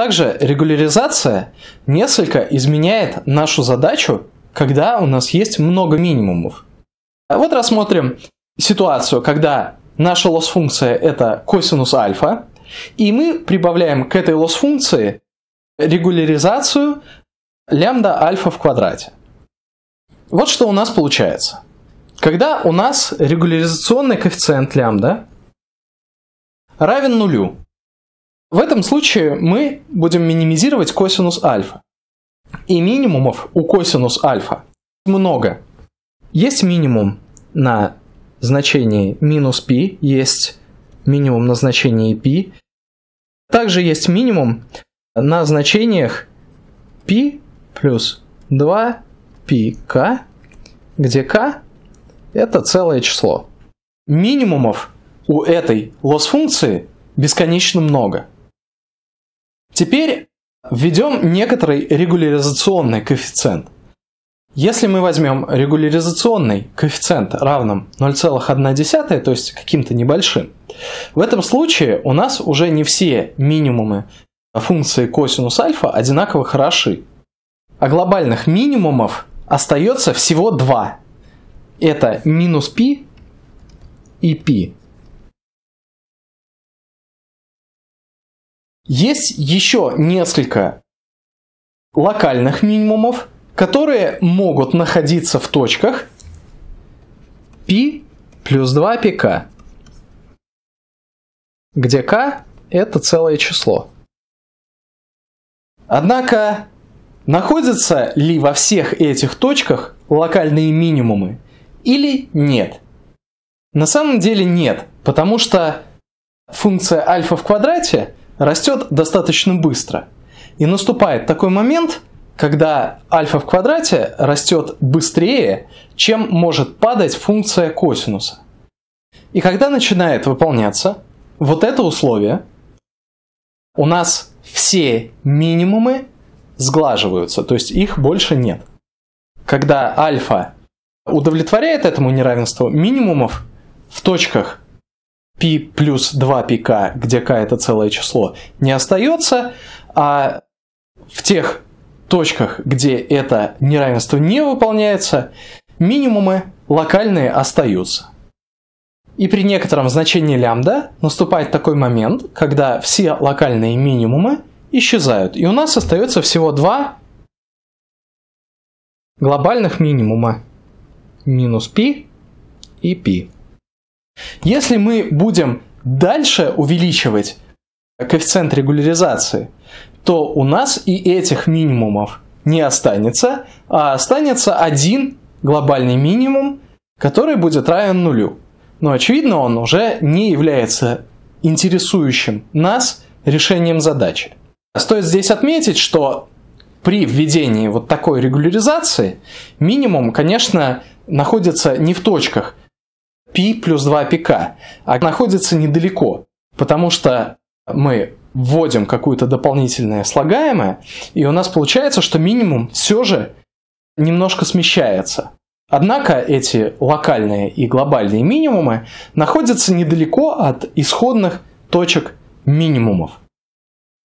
Также регуляризация несколько изменяет нашу задачу, когда у нас есть много минимумов. А вот рассмотрим ситуацию, когда наша лосс-функция это косинус альфа, и мы прибавляем к этой лосс-функции регуляризацию лямбда альфа в квадрате. Вот что у нас получается. Когда у нас регуляризационный коэффициент лямбда равен нулю, в этом случае мы будем минимизировать косинус альфа. И минимумов у косинус альфа много. Есть минимум на значении минус π, есть минимум на значении π. Также есть минимум на значениях π плюс 2πk, где k это целое число. Минимумов у этой лос функции бесконечно много. Теперь введем некоторый регуляризационный коэффициент. Если мы возьмем регуляризационный коэффициент равным 0,1, то есть каким-то небольшим, в этом случае у нас уже не все минимумы функции косинус альфа одинаково хороши. А глобальных минимумов остается всего два. Это минус π и π. Есть еще несколько локальных минимумов, которые могут находиться в точках π плюс 2 πk, где k это целое число. Однако, находятся ли во всех этих точках локальные минимумы или нет? На самом деле нет, потому что функция альфа в квадрате растет достаточно быстро. И наступает такой момент, когда альфа в квадрате растет быстрее, чем может падать функция косинуса. И когда начинает выполняться вот это условие, у нас все минимумы сглаживаются, то есть их больше нет. Когда альфа удовлетворяет этому неравенству минимумов в точках π плюс 2 пк, где k это целое число, не остается, а в тех точках, где это неравенство не выполняется, минимумы локальные остаются. И при некотором значении лямбда наступает такой момент, когда все локальные минимумы исчезают, и у нас остается всего два глобальных минимума минус π и π. Если мы будем дальше увеличивать коэффициент регуляризации, то у нас и этих минимумов не останется, а останется один глобальный минимум, который будет равен нулю. Но очевидно, он уже не является интересующим нас решением задачи. Стоит здесь отметить, что при введении вот такой регуляризации минимум, конечно, находится не в точках, π плюс 2 пика, а находится недалеко, потому что мы вводим какую то дополнительное слагаемое, и у нас получается, что минимум все же немножко смещается. Однако эти локальные и глобальные минимумы находятся недалеко от исходных точек минимумов.